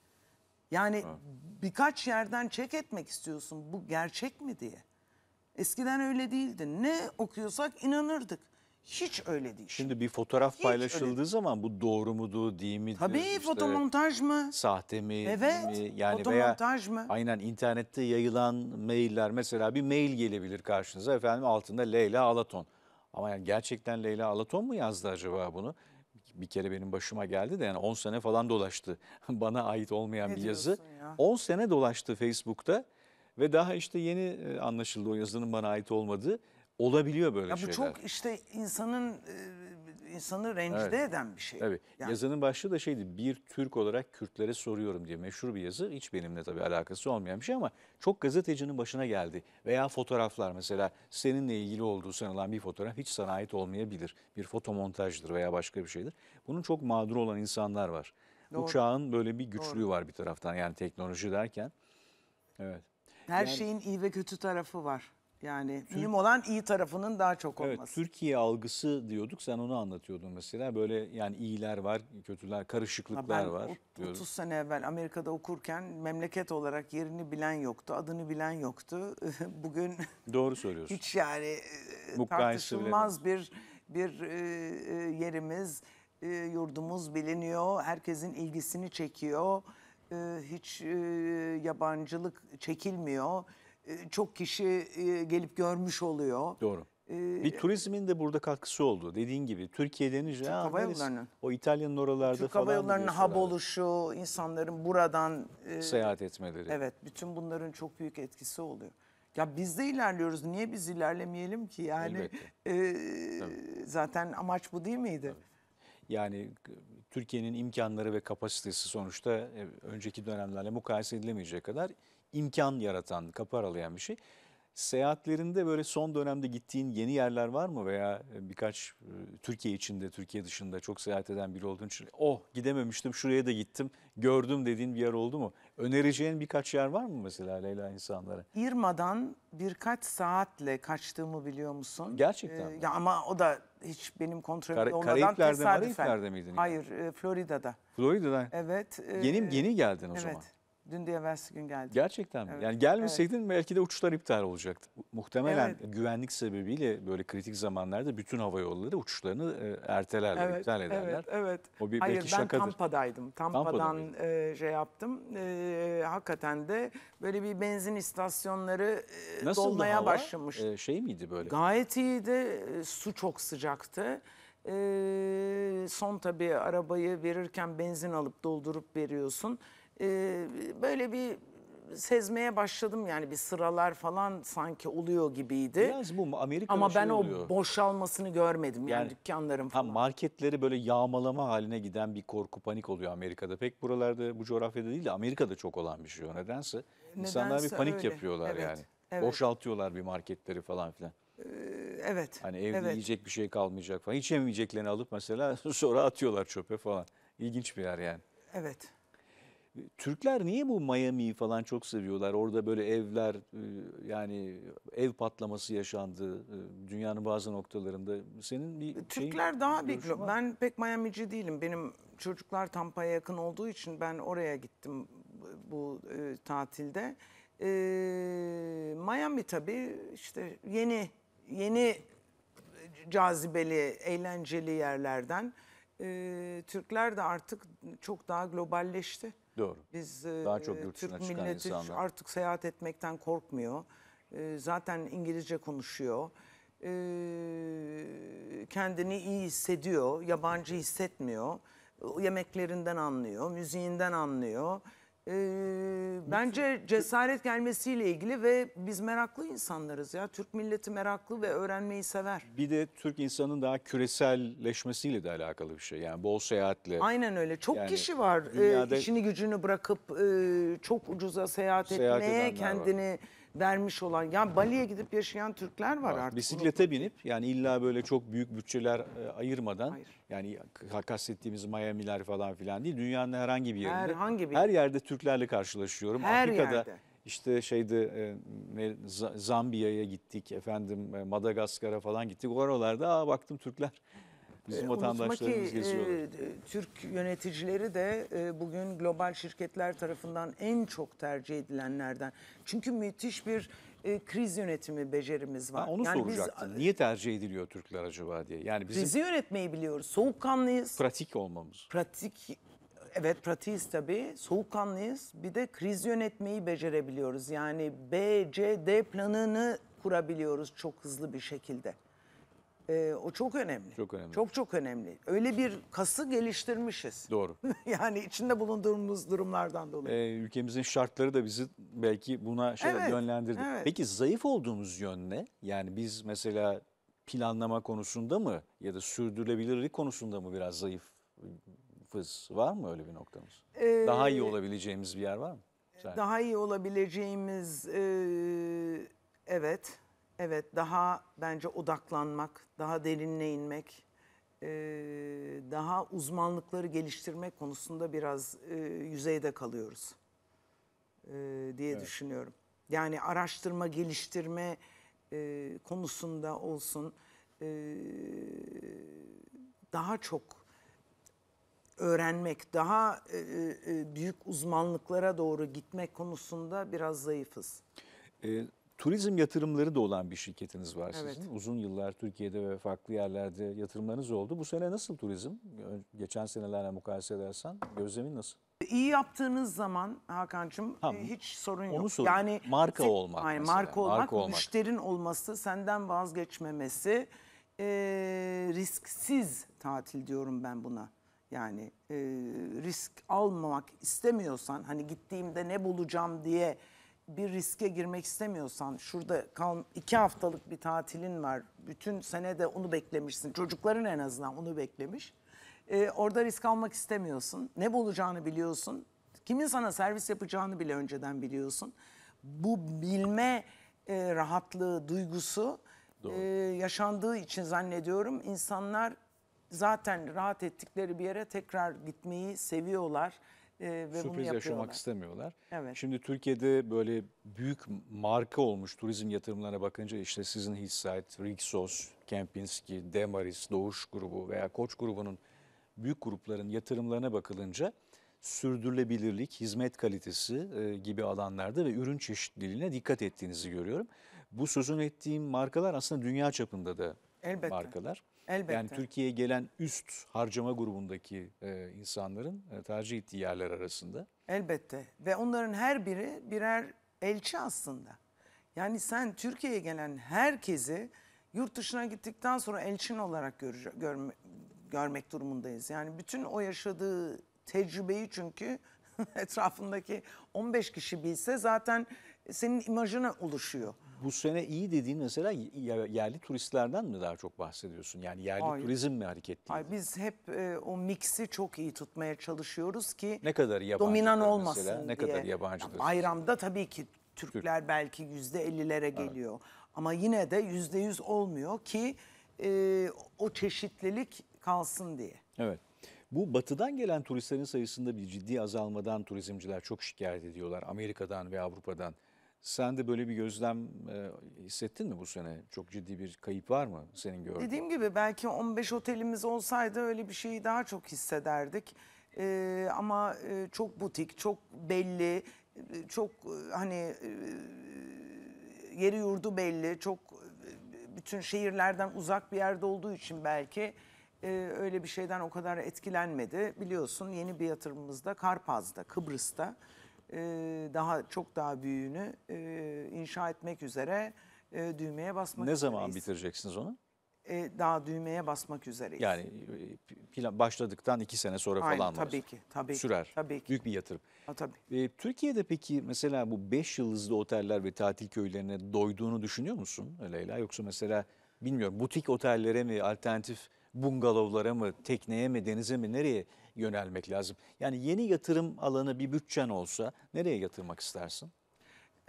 Yani ha. birkaç yerden çek etmek istiyorsun bu gerçek mi diye. Eskiden öyle değildi. Ne okuyorsak inanırdık. Hiç öyle değil. Şimdi bir fotoğraf Hiç paylaşıldığı öyle. zaman bu doğru mudur, değil mi? Tabii işte, fotomontaj mı? Sahte mi? Evet. Mi? Yani fotomontaj veya, mı? Aynen internette yayılan mailler mesela bir mail gelebilir karşınıza efendim altında Leyla Alaton. Ama yani gerçekten Leyla Alaton mu yazdı acaba bunu? Bir kere benim başıma geldi de yani 10 sene falan dolaştı. Bana ait olmayan ne bir yazı. Ya? sene dolaştı Facebook'ta ve daha işte yeni e, anlaşıldı o yazının bana ait olmadığı. Olabiliyor böyle ya bu şeyler. Bu çok işte insanın e, insanı rencide evet. eden bir şey. Evet. Yani. Yazının başlığı da şeydi. Bir Türk olarak Kürtlere soruyorum diye meşhur bir yazı. Hiç benimle tabii alakası olmayan bir şey ama çok gazetecinin başına geldi. Veya fotoğraflar mesela seninle ilgili olduğu sanılan bir fotoğraf hiç sana ait olmayabilir. Bir fotomontajdır veya başka bir şeydir. Bunun çok mağdur olan insanlar var. Doğru. Bu çağın böyle bir güçlüğü Doğru. var bir taraftan yani teknoloji derken. Evet. Her yani, şeyin iyi ve kötü tarafı var. Yani Türk... mühim olan iyi tarafının daha çok olması. Evet, Türkiye algısı diyorduk. Sen onu anlatıyordun mesela. Böyle yani iyiler var, kötüler, karışıklıklar ben var. 30 sene evvel Amerika'da okurken memleket olarak yerini bilen yoktu, adını bilen yoktu. Bugün Doğru söylüyorsun. hiç yani Mukayesi tartışılmaz bir bir e, e, yerimiz, e, yurdumuz biliniyor. Herkesin ilgisini çekiyor. hiç e, yabancılık çekilmiyor e, çok kişi e, gelip görmüş oluyor. Doğru. E, bir turizmin de burada katkısı oldu. Dediğin gibi Türkiye denince Türk hava yollarının, o İtalya'nın oralarda Türk falan. Türk hava yollarının hub oluşu, insanların buradan seyahat etmeleri. Evet, bütün bunların çok büyük etkisi oluyor. Ya biz de ilerliyoruz. Niye biz ilerlemeyelim ki? Yani e, zaten amaç bu değil miydi? Tabii. Yani Türkiye'nin imkanları ve kapasitesi sonuçta önceki dönemlerle mukayese edilemeyecek kadar imkan yaratan, kapı aralayan bir şey. Seyahatlerinde böyle son dönemde gittiğin yeni yerler var mı veya e, birkaç e, Türkiye içinde, Türkiye dışında çok seyahat eden biri olduğun için oh gidememiştim şuraya da gittim, gördüm dediğin bir yer oldu mu? Önereceğin birkaç yer var mı mesela Leyla insanlara? İrma'dan birkaç saatle kaçtığımı biliyor musun? Gerçekten ee, Ya ama o da hiç benim kontrolüm Kar- olmadan Karayipler'de, tesadüfen. Karayipler'de miydin? Hayır, e, Florida'da. Florida'da? Evet. E, yeni, yeni geldin o evet. zaman. Dün diye evvelsi gün geldi. Gerçekten mi? Evet. Yani gelmeseydin evet. belki de uçuşlar iptal olacaktı. Muhtemelen evet. güvenlik sebebiyle böyle kritik zamanlarda bütün hava yolları uçuşlarını e, ertelerler, evet, iptal ederler. Evet, evet. O bir, Hayır belki ben şakadır. Tampa'daydım. Tampa'dan e, şey yaptım. E, hakikaten de böyle bir benzin istasyonları e, Nasıl dolmaya hava? başlamış. E, şey miydi böyle? Gayet iyiydi. E, su çok sıcaktı. E, son tabii arabayı verirken benzin alıp doldurup veriyorsun e, böyle bir sezmeye başladım yani bir sıralar falan sanki oluyor gibiydi. Biraz bu Amerika'da Ama ben şey oluyor. o boşalmasını görmedim yani, yani dükkanların falan. marketleri böyle yağmalama haline giden bir korku panik oluyor Amerika'da. Pek buralarda bu coğrafyada değil de Amerika'da çok olan bir şey o nedense. nedense İnsanlar bir panik öyle. yapıyorlar evet, yani. Evet. Boşaltıyorlar bir marketleri falan filan. Ee, evet. Hani evde evet. yiyecek bir şey kalmayacak falan. Hiç yemeyeceklerini alıp mesela sonra atıyorlar çöpe falan. İlginç bir yer yani. Evet. Türkler niye bu Miami'yi falan çok seviyorlar? Orada böyle evler e, yani ev patlaması yaşandı e, dünyanın bazı noktalarında. Senin bir Türkler şeyin, daha bir var. ben pek Miami'ci değilim. Benim çocuklar Tampa'ya yakın olduğu için ben oraya gittim bu e, tatilde. E, Miami tabii işte yeni yeni cazibeli, eğlenceli yerlerden. E, Türkler de artık çok daha globalleşti. Doğru. Biz e, Daha çok e, yurt Türk çıkan milleti insanlar. artık seyahat etmekten korkmuyor. E, zaten İngilizce konuşuyor. Kendini iyi hissediyor, yabancı hissetmiyor. Yemeklerinden anlıyor, müziğinden anlıyor. Ee, bence cesaret gelmesiyle ilgili ve biz meraklı insanlarız ya. Türk milleti meraklı ve öğrenmeyi sever. Bir de Türk insanın daha küreselleşmesiyle de alakalı bir şey. Yani bol seyahatle. Aynen öyle. Çok Yani kişi var e, işini gücünü bırakıp e, çok ucuza seyahat, Seyahat etmeye, edenler var. kendini vermiş olan yani Bali'ye gidip yaşayan Türkler var artık. Bisiklete binip yani illa böyle çok büyük bütçeler e, ayırmadan Hayır. yani kastettiğimiz Miami'ler falan filan değil dünyanın herhangi bir yerinde herhangi bir... her yerde Türklerle karşılaşıyorum. Her Afrika'da yerde. İşte şeyde e, Zambiya'ya gittik efendim e, Madagaskar'a falan gittik. Oralarda aa baktım Türkler Bizim e, vatandaşlarımız ki, geziyorlar. E, Türk yöneticileri de e, bugün global şirketler tarafından en çok tercih edilenlerden. Çünkü müthiş bir e, kriz yönetimi becerimiz var. Ha, onu yani soracaktım. Biz, e, Niye tercih ediliyor Türkler acaba diye. Yani bizim krizi yönetmeyi biliyoruz. Soğukkanlıyız. Pratik olmamız. Pratik Evet pratiğiz tabii. Soğukkanlıyız. Bir de kriz yönetmeyi becerebiliyoruz. Yani B, C, D planını kurabiliyoruz çok hızlı bir şekilde. Ee, o çok önemli. Çok önemli. Çok çok önemli. Öyle bir kası geliştirmişiz. Doğru. yani içinde bulunduğumuz durumlardan dolayı. Ee, ülkemizin şartları da bizi belki buna şey evet, yönlendirdi. Evet. Peki zayıf olduğumuz yön ne? Yani biz mesela planlama konusunda mı ya da sürdürülebilirlik konusunda mı biraz zayıf fız var mı öyle bir noktamız? Ee, daha iyi olabileceğimiz bir yer var mı? Sadece. Daha iyi olabileceğimiz e, evet Evet daha bence odaklanmak, daha derinine inmek, daha uzmanlıkları geliştirmek konusunda biraz yüzeyde kalıyoruz diye evet. düşünüyorum. Yani araştırma, geliştirme konusunda olsun daha çok öğrenmek, daha büyük uzmanlıklara doğru gitmek konusunda biraz zayıfız. Evet. Turizm yatırımları da olan bir şirketiniz var sizin. Uzun yıllar Türkiye'de ve farklı yerlerde yatırımlarınız oldu. Bu sene nasıl turizm? Geçen senelerle mukayese edersen gözlemin nasıl? İyi yaptığınız zaman Hakan'cığım ha, e, hiç sorun yok. onu yok. Sorun. Yani marka sen, olmak. Ay, marka olmak, marka olmak, müşterin olması, senden vazgeçmemesi, e, risksiz tatil diyorum ben buna. Yani e, risk almamak istemiyorsan hani gittiğimde ne bulacağım diye bir riske girmek istemiyorsan şurada kal iki haftalık bir tatilin var. Bütün sene de onu beklemişsin. Çocukların en azından onu beklemiş. Ee, orada risk almak istemiyorsun. Ne bulacağını biliyorsun. Kimin sana servis yapacağını bile önceden biliyorsun. Bu bilme e, rahatlığı, duygusu e, yaşandığı için zannediyorum insanlar zaten rahat ettikleri bir yere tekrar gitmeyi seviyorlar. Ee, ve Sürpriz bunu yaşamak istemiyorlar. Evet. Şimdi Türkiye'de böyle büyük marka olmuş turizm yatırımlarına bakınca işte sizin Hissat, Rixos, Kempinski, Demaris, Doğuş grubu veya Koç grubunun büyük grupların yatırımlarına bakılınca sürdürülebilirlik, hizmet kalitesi gibi alanlarda ve ürün çeşitliliğine dikkat ettiğinizi görüyorum. Bu sözünü ettiğim markalar aslında dünya çapında da Elbette. markalar. Elbette. Yani Türkiye'ye gelen üst harcama grubundaki e, insanların e, tercih ettiği yerler arasında. Elbette ve onların her biri birer elçi aslında. Yani sen Türkiye'ye gelen herkesi yurt dışına gittikten sonra elçin olarak görece, görme, görmek durumundayız. Yani bütün o yaşadığı tecrübeyi çünkü etrafındaki 15 kişi bilse zaten senin imajına oluşuyor bu sene iyi dediğin mesela yerli turistlerden mi daha çok bahsediyorsun? Yani yerli Hayır. turizm mi hareketli? Hayır, biz hep e, o mix'i çok iyi tutmaya çalışıyoruz ki ne kadar yabancı dominan olmasın mesela, ne diye. Ne kadar yabancıdır? Bayramda tabii ki Türkler Türk. belki yüzde ellilere geliyor. Evet. Ama yine de yüzde yüz olmuyor ki e, o çeşitlilik kalsın diye. Evet. Bu batıdan gelen turistlerin sayısında bir ciddi azalmadan turizmciler çok şikayet ediyorlar. Amerika'dan ve Avrupa'dan. Sen de böyle bir gözlem e, hissettin mi bu sene? Çok ciddi bir kayıp var mı senin gördüğün? Dediğim gibi belki 15 otelimiz olsaydı öyle bir şeyi daha çok hissederdik. E, ama e, çok butik, çok belli, e, çok e, hani e, yeri yurdu belli, çok e, bütün şehirlerden uzak bir yerde olduğu için belki e, öyle bir şeyden o kadar etkilenmedi. Biliyorsun yeni bir yatırımımız da Karpaz'da, Kıbrıs'ta e, daha çok daha büyüğünü e, inşa etmek üzere e, düğmeye basmak Ne zaman üzereyiz. bitireceksiniz onu? daha düğmeye basmak üzereyiz. Yani plan başladıktan iki sene sonra Aynen, falan tabii ki, tabii sürer. Ki, tabii ki. Büyük bir yatırım. Ha, tabii. Türkiye'de peki mesela bu beş yıldızlı oteller ve tatil köylerine doyduğunu düşünüyor musun Leyla? Yoksa mesela bilmiyorum butik otellere mi alternatif bungalovlara mı tekneye mi denize mi nereye yönelmek lazım. Yani yeni yatırım alanı bir bütçen olsa nereye yatırmak istersin?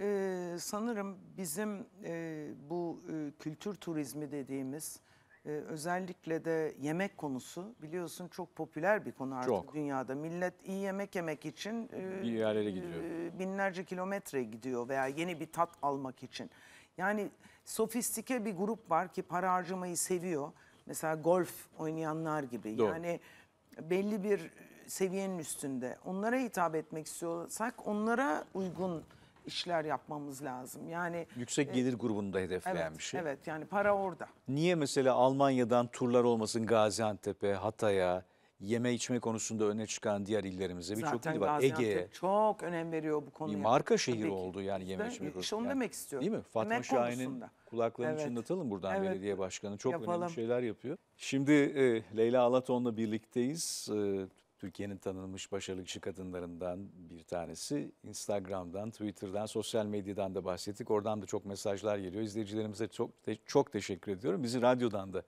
Ee, sanırım bizim e, bu e, kültür turizmi dediğimiz e, özellikle de yemek konusu biliyorsun çok popüler bir konu artık Çok. dünyada. Millet iyi yemek yemek için e, Bir yerlere e, gidiyor. e, binlerce kilometre gidiyor veya yeni bir tat almak için. Yani sofistike bir grup var ki para harcamayı seviyor. Mesela golf oynayanlar gibi. Doğru. Yani belli bir seviyenin üstünde. Onlara hitap etmek istiyorsak onlara uygun işler yapmamız lazım. Yani yüksek e, gelir e, grubunda hedefleyen bir şey. Evet yani para orada. Niye mesela Almanya'dan turlar olmasın Gaziantep'e, Hatay'a, yeme içme konusunda öne çıkan diğer illerimize birçok il var. ege çok önem veriyor bu konuya. Bir marka şehir oldu yani yeme içme konusunda. İşte onu yani. demek istiyorum. Değil mi? Fatma Şahin'in Kulaklarını evet. çınlatalım buradan evet. belediye başkanı. Çok Yapalım. önemli şeyler yapıyor. Şimdi e, Leyla Alaton'la birlikteyiz. E, Türkiye'nin tanınmış başarılı kişi kadınlarından bir tanesi. Instagram'dan, Twitter'dan, sosyal medyadan da bahsettik. Oradan da çok mesajlar geliyor. İzleyicilerimize çok çok teşekkür ediyorum. Bizi radyodan da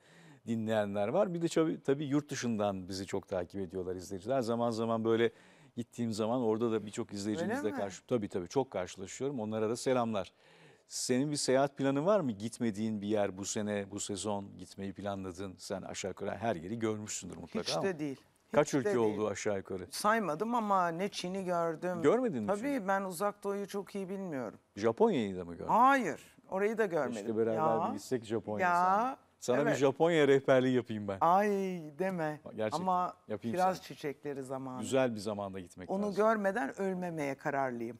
dinleyenler var. Bir de tabii, tabii yurt dışından bizi çok takip ediyorlar izleyiciler. Zaman zaman böyle gittiğim zaman orada da birçok izleyicimizle karşı tabii tabii çok karşılaşıyorum. Onlara da selamlar. Senin bir seyahat planı var mı? Gitmediğin bir yer bu sene, bu sezon gitmeyi planladın. Sen aşağı yukarı her yeri görmüşsündür mutlaka Hiç ama. de değil. Hiç Kaç de ülke değil. oldu aşağı yukarı? Saymadım ama ne Çin'i gördüm. Görmedin mi Tabii Çin'i? ben uzak doğuyu çok iyi bilmiyorum. Japonya'yı da mı gördün? Hayır, orayı da görmedim. İşte beraber ya. bir gitsek Japonya. Ya. Sana evet. bir Japonya rehberliği yapayım ben. Ay deme. Gerçekten. Ama yapayım biraz sana. çiçekleri zamanı. Güzel bir zamanda gitmek Onu lazım. Onu görmeden ölmemeye kararlıyım.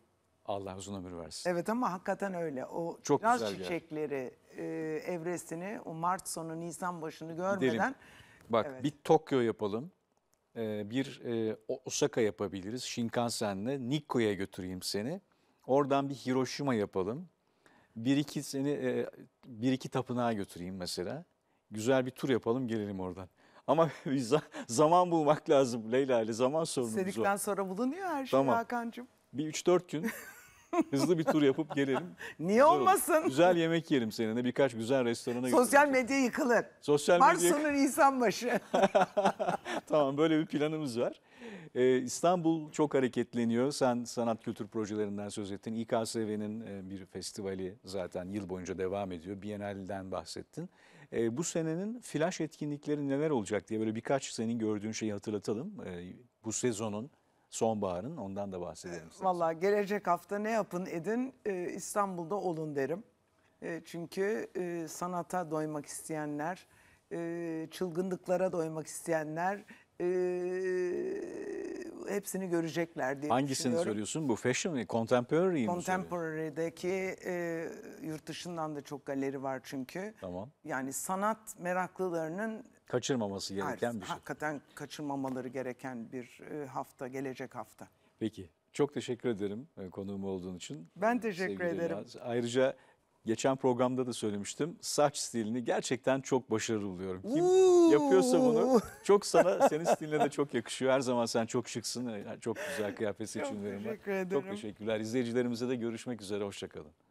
Allah uzun ömür versin. Evet ama hakikaten öyle. O Çok biraz güzel çiçekleri e, evresini o Mart sonu Nisan başını görmeden Gidelim. Bak Evet. bir Tokyo yapalım. Ee, bir e, Osaka yapabiliriz. Shinkansen'le Nikko'ya götüreyim seni. Oradan bir Hiroşima yapalım. Bir iki seni e, bir iki tapınağa götüreyim mesela. Güzel bir tur yapalım gelelim oradan. Ama biz zaman bulmak lazım Leyla ile zaman sorunumuz var. istedikten sonra bulunuyor her şey Tamam. Hakan'cığım. Bir 3-4 gün Hızlı bir tur yapıp gelelim. Niye Güzel olur. olmasın? Güzel yemek yiyelim seninle. Birkaç güzel restorana Sosyal götüreceğim. medya yıkılır. Sosyal Var medya... sınır insan başı. tamam böyle bir planımız var. Ee, İstanbul çok hareketleniyor. Sen sanat kültür projelerinden söz ettin. İKSV'nin e, bir festivali zaten yıl boyunca devam ediyor. Bienal'den bahsettin. E, bu senenin flash etkinlikleri neler olacak diye böyle birkaç senin gördüğün şeyi hatırlatalım. E, bu sezonun sonbaharın ondan da bahsedelim. E, Valla gelecek hafta ne yapın edin e, İstanbul'da olun derim. E, çünkü e, sanata doymak isteyenler, e, çılgınlıklara doymak isteyenler e, hepsini görecekler diye Hangisini söylüyorsun? Bu fashion mi? Contemporary mi? Contemporary'deki e, yurt dışından da çok galeri var çünkü. Tamam. Yani sanat meraklılarının Kaçırmaması gereken Hayır, bir şey. Hakikaten kaçırmamaları gereken bir e, hafta, gelecek hafta. Peki. Çok teşekkür ederim e, konuğum olduğun için. Ben teşekkür Sevgili ederim. Yaz. Ayrıca geçen programda da söylemiştim. Saç stilini gerçekten çok başarılı buluyorum. Kim Uuu. yapıyorsa bunu çok sana senin stiline de çok yakışıyor. Her zaman sen çok şıksın. E, çok güzel kıyafet seçimlerin var. Çok teşekkür ederim. Çok teşekkürler. İzleyicilerimize de görüşmek üzere. Hoşçakalın.